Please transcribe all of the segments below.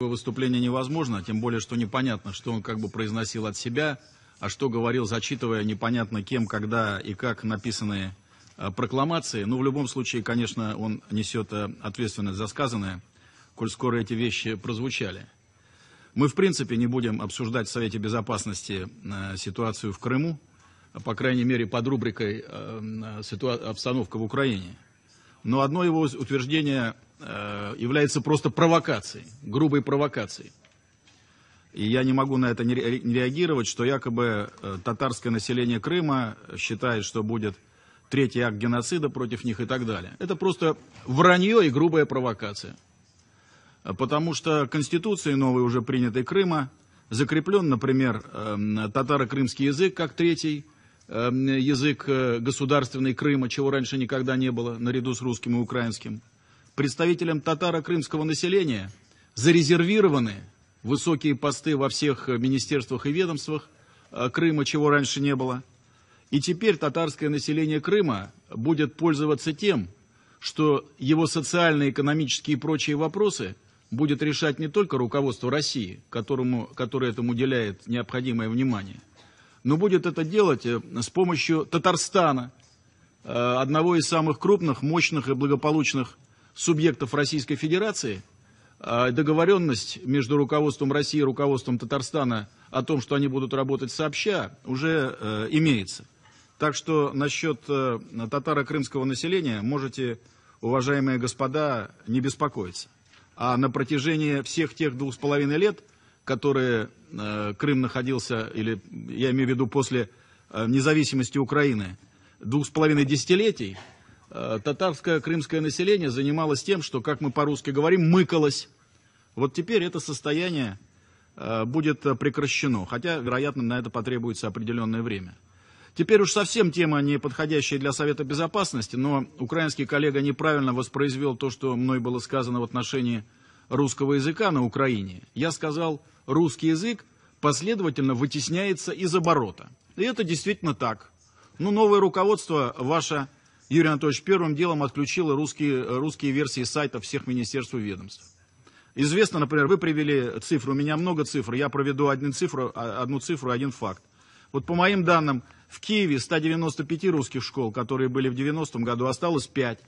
Выступление невозможно, а тем более, что непонятно, что он как бы произносил от себя, а что говорил, зачитывая непонятно кем, когда и как написанные а, прокламации. Но ну, в любом случае, конечно, он несет э, ответственность за сказанное, коль скоро эти вещи прозвучали. Мы, в принципе, не будем обсуждать в Совете Безопасности э, ситуацию в Крыму, а, по крайней мере, под рубрикой э, «Обстановка в Украине». Но одно его утверждение Э, является просто провокацией, грубой провокацией. И я не могу на это не реагировать, что якобы э, татарское население Крыма считает, что будет третий акт геноцида против них и так далее. Это просто вранье и грубая провокация. Э, потому что Конституции новой уже принятой Крыма закреплен, например, эм, татаро-крымский язык как третий эм, язык государственный Крыма, чего раньше никогда не было, наряду с русским и украинским представителям татаро-крымского населения зарезервированы высокие посты во всех э, министерствах и ведомствах э, Крыма, чего раньше не было. И теперь татарское население Крыма будет пользоваться тем, что его социальные, экономические и прочие вопросы будет решать не только руководство России, которому, которое этому уделяет необходимое внимание, но будет это делать э, с помощью Татарстана, одного из самых крупных, мощных и благополучных субъектов Российской Федерации, а, договоренность между руководством России и руководством Татарстана о том, что они будут работать сообща, уже э, имеется. Так что насчет э, татаро-крымского населения можете, уважаемые господа, не беспокоиться. А на протяжении всех тех двух с половиной лет, которые э, Крым находился, или я имею в виду после независимости Украины, двух с половиной десятилетий, Э, татарское крымское население занималось тем, что, как мы по-русски говорим, мыкалось. Вот теперь это состояние э, будет э, прекращено, хотя, вероятно, на это потребуется определенное время. Теперь уж совсем тема не подходящая для Совета Безопасности, но украинский коллега неправильно воспроизвел то, что мной было сказано в отношении русского языка на Украине. Я сказал, русский язык последовательно вытесняется из оборота. И это действительно так. Ну, новое руководство ваше Юрий Анатольевич первым делом отключил русские, э, русские версии сайтов всех министерств и ведомств. Известно, например, вы привели цифру, у меня много цифр, я проведу одну цифру, а, одну цифру, один факт. Вот по моим данным, в Киеве 195 русских школ, которые были в 90-м году, осталось 5.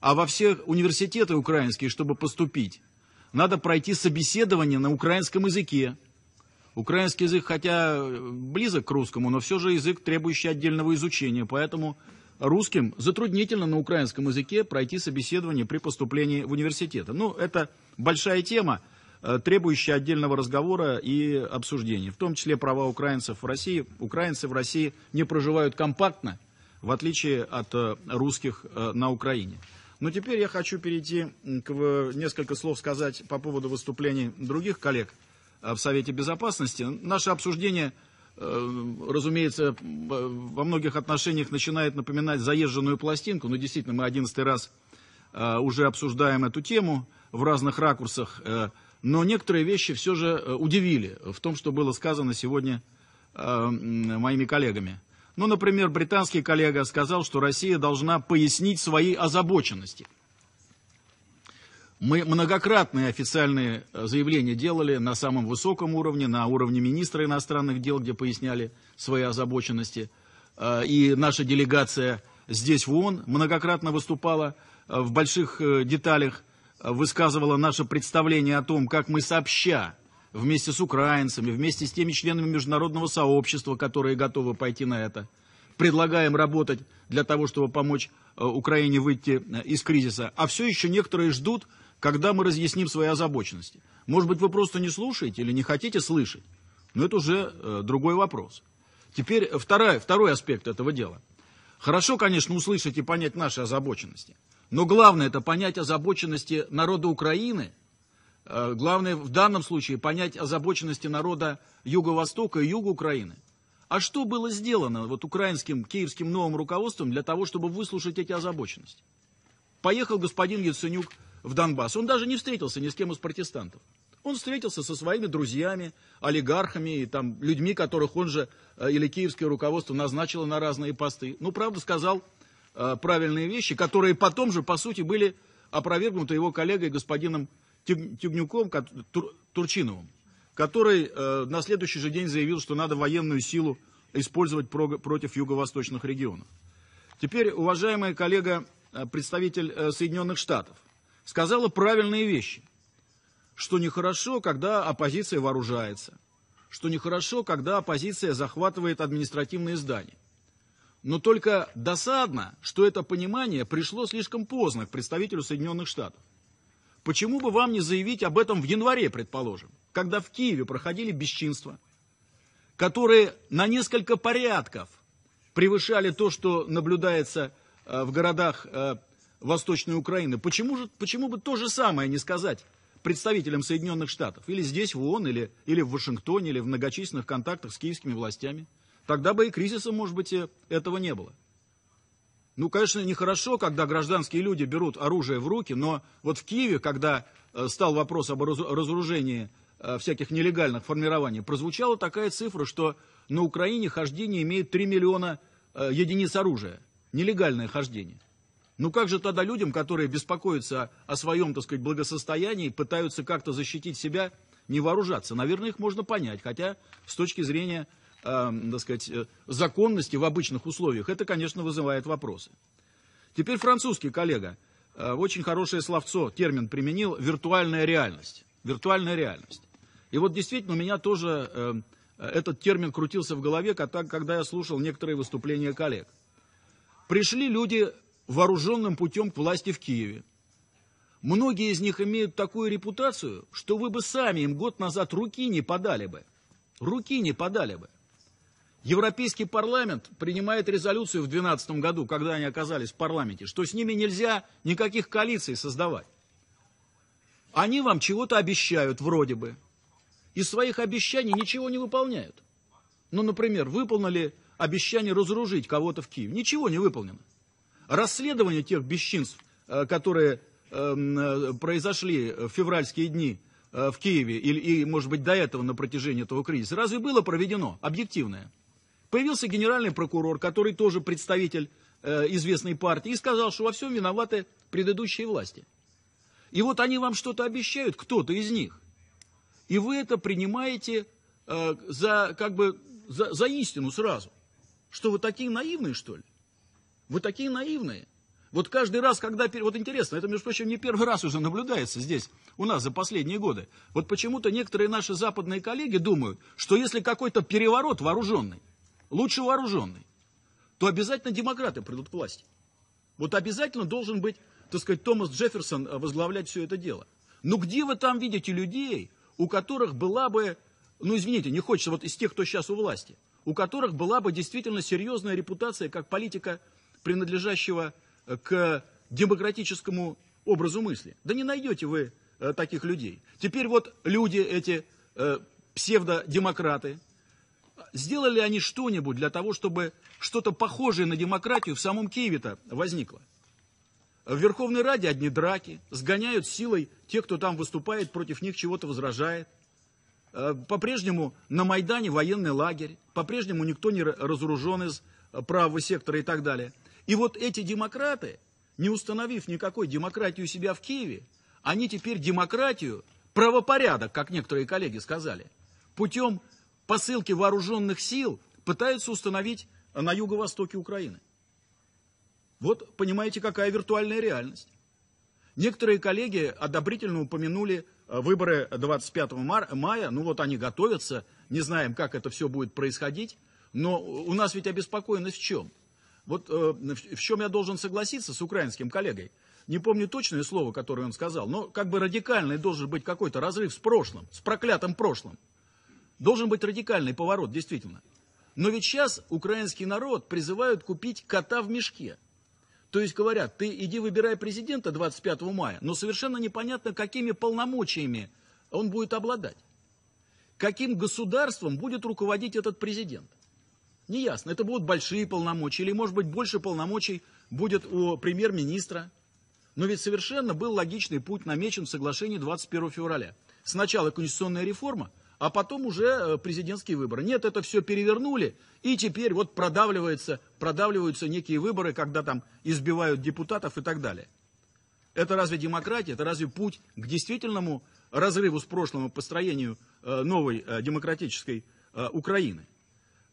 А во всех университеты украинские, чтобы поступить, надо пройти собеседование на украинском языке. Украинский язык, хотя э, близок к русскому, но все же язык, требующий отдельного изучения, поэтому русским затруднительно на украинском языке пройти собеседование при поступлении в университет. Ну, это большая тема, э, требующая отдельного разговора и обсуждения. В том числе права украинцев в России. Украинцы в России не проживают компактно, в отличие от э, русских э, на Украине. Но теперь я хочу перейти к несколько слов сказать по поводу выступлений других коллег в Совете Безопасности. Наше обсуждение – Э, разумеется, э, во многих отношениях начинает напоминать заезженную пластинку. Но действительно, мы одиннадцатый раз э, уже обсуждаем эту тему в разных ракурсах. Но некоторые вещи все же удивили в том, что было сказано сегодня моими коллегами. Ну, например, британский коллега сказал, что Россия должна пояснить свои озабоченности – мы многократные официальные э, заявления делали на самом высоком уровне, на уровне министра иностранных дел, где поясняли свои озабоченности. Э, и наша делегация здесь в ООН многократно выступала э, в больших деталях, высказывала наше представление о том, как мы сообща вместе с украинцами, вместе с теми членами международного сообщества, которые готовы пойти на это. Предлагаем работать для того, чтобы помочь Украине выйти из кризиса. А все еще некоторые ждут, когда мы разъясним свои озабоченности. Может быть, вы просто не слушаете или не хотите слышать, но это уже э, другой вопрос. Теперь э, вторая, второй аспект этого дела. Хорошо, конечно, услышать и понять наши озабоченности, но главное это понять озабоченности народа Украины, э, главное в данном случае понять озабоченности народа Юго-Востока и Юга Украины. А что было сделано вот украинским, киевским новым руководством для того, чтобы выслушать эти озабоченности? поехал господин Яценюк в Донбасс. Он даже не встретился ни с кем из протестантов. Он встретился со своими друзьями, олигархами и там людьми, которых он же э, или киевское руководство назначило на разные посты. Ну, правда, сказал э, правильные вещи, которые потом же, по сути, были опровергнуты его коллегой господином Тюгнюком, Тур, Турчиновым, который э, на следующий же день заявил, что надо военную силу использовать про, против юго-восточных регионов. Теперь, уважаемый коллега Э, представитель э, Соединенных Штатов, сказала правильные вещи, что нехорошо, когда оппозиция вооружается, что нехорошо, когда оппозиция захватывает административные здания. Но только досадно, что это понимание пришло слишком поздно к представителю Соединенных Штатов. Почему бы вам не заявить об этом в январе, предположим, когда в Киеве проходили бесчинства, которые на несколько порядков превышали то, что наблюдается Э, в городах э, Восточной Украины. Почему, же, почему бы то же самое не сказать представителям Соединенных Штатов? Или здесь, в ООН, или, или в Вашингтоне, или в многочисленных контактах с киевскими властями? Тогда бы и кризиса, может быть, э, этого не было. Ну, конечно, нехорошо, когда гражданские люди берут оружие в руки, но вот в Киеве, когда стал вопрос об разоружении всяких нелегальных формирований, прозвучала такая цифра, что на Украине хождение имеет 3 миллиона единиц оружия нелегальное хождение. Ну как же тогда людям, которые беспокоятся о своем, так сказать, благосостоянии, пытаются как-то защитить себя, не вооружаться? Наверное, их можно понять, хотя с точки зрения, э, так сказать, э, законности в обычных условиях это, конечно, вызывает вопросы. Теперь французский коллега э, очень хорошее словцо, термин применил, виртуальная реальность. Виртуальная реальность. И вот действительно у меня тоже э, этот термин крутился в голове, когда я слушал некоторые выступления коллег пришли люди вооруженным путем к власти в Киеве. Многие из них имеют такую репутацию, что вы бы сами им год назад руки не подали бы. Руки не подали бы. Европейский парламент принимает резолюцию в 2012 году, когда они оказались в парламенте, что с ними нельзя никаких коалиций создавать. Они вам чего-то обещают вроде бы. Из своих обещаний ничего не выполняют. Ну, например, выполнили обещание разоружить кого-то в Киеве. Ничего не выполнено. Расследование тех бесчинств, э, которые эм, э, произошли в февральские дни э, в Киеве, или, и, может быть, до этого на протяжении этого кризиса, разве было проведено объективное? Появился генеральный прокурор, который тоже представитель известной партии, и сказал, что во всем виноваты предыдущие власти. И вот они вам что-то обещают, кто-то из них. И вы это принимаете за, как бы, за, за истину сразу. Что вы такие наивные, что ли? Вы такие наивные. Вот каждый раз, когда... Вот интересно, это, между прочим, не первый раз уже наблюдается здесь у нас за последние годы. Вот почему-то некоторые наши западные коллеги думают, что если какой-то переворот вооруженный, лучше вооруженный, то обязательно демократы придут к власти. Вот обязательно должен быть, так сказать, Томас Джефферсон э, возглавлять все это дело. Но ну где вы там видите людей, у которых была бы, ну извините, не хочется вот из тех, кто сейчас у власти, у которых была бы действительно серьезная репутация как политика, принадлежащего э, к демократическому образу мысли. Да не найдете вы э, таких людей. Теперь вот люди, эти э, псевдодемократы, сделали они что-нибудь для того, чтобы что-то похожее на демократию в самом Киеве-то возникло? В Верховной Раде одни драки, сгоняют силой тех, кто там выступает, против них чего-то возражает. Э, по-прежнему на Майдане военный лагерь, по-прежнему никто не разоружен из э, правого сектора и так далее. И вот эти демократы, не установив никакой демократии у себя в Киеве, они теперь демократию, правопорядок, как некоторые коллеги сказали, путем посылки вооруженных сил пытаются установить на юго-востоке Украины. Вот понимаете, какая виртуальная реальность. Некоторые коллеги одобрительно упомянули Э, выборы 25 мая, ну вот они готовятся, не знаем, как это все будет происходить, но у нас ведь обеспокоенность в чем? Вот э, в чем я должен согласиться с украинским коллегой? Не помню точное слово, которое он сказал, но как бы радикальный должен быть какой-то разрыв с прошлым, с проклятым прошлым. Должен быть радикальный поворот, действительно. Но ведь сейчас украинский народ призывают купить кота в мешке – то есть говорят, ты иди выбирай президента 25 мая, но совершенно непонятно, какими полномочиями он будет обладать. Каким государством будет руководить этот президент? Неясно, это будут большие полномочия, или, может быть, больше полномочий будет у премьер-министра. Но ведь совершенно был логичный путь намечен в соглашении 21 февраля. Сначала конституционная реформа – а потом уже э, президентские выборы. Нет, это все перевернули, и теперь вот продавливаются, продавливаются некие выборы, когда там избивают депутатов и так далее. Это разве демократия, это разве путь к действительному разрыву с прошлым и построению э, новой э, демократической Украины?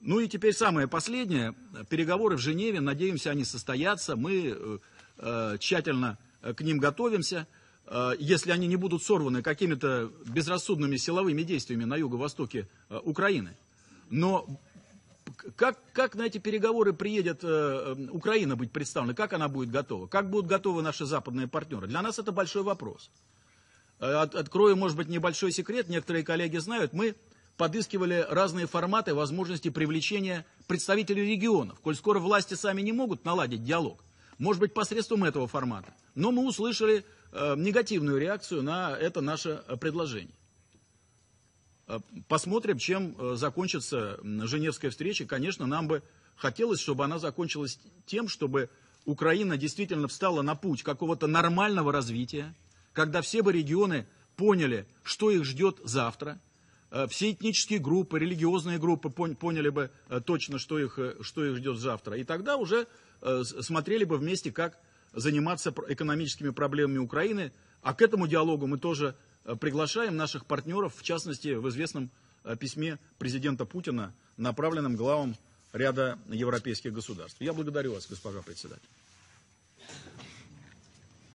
Ну и теперь самое последнее. Переговоры в Женеве, надеемся, они состоятся. Мы тщательно к ним готовимся. Э, если они не будут сорваны какими-то безрассудными силовыми действиями на юго-востоке э, Украины. Но как, как на эти переговоры приедет э, Украина быть представлена, как она будет готова, как будут готовы наши западные партнеры. Для нас это большой вопрос. От, открою, может быть, небольшой секрет, некоторые коллеги знают, мы подыскивали разные форматы возможности привлечения представителей регионов, коль скоро власти сами не могут наладить диалог. Может быть, посредством этого формата. Но мы услышали Э, негативную реакцию на это наше э, предложение. Э, посмотрим, чем закончится Женевская встреча. Конечно, нам бы хотелось, чтобы она закончилась тем, чтобы Украина действительно встала на путь какого-то нормального развития, когда все бы регионы поняли, что их ждет завтра, все этнические группы, религиозные группы поняли бы точно, что их, что их ждет завтра. И тогда уже смотрели бы вместе, как заниматься экономическими проблемами Украины. А к этому диалогу мы тоже э, приглашаем наших партнеров, в частности, в известном э, письме президента Путина, направленном главам ряда европейских государств. Я благодарю вас, госпожа председатель.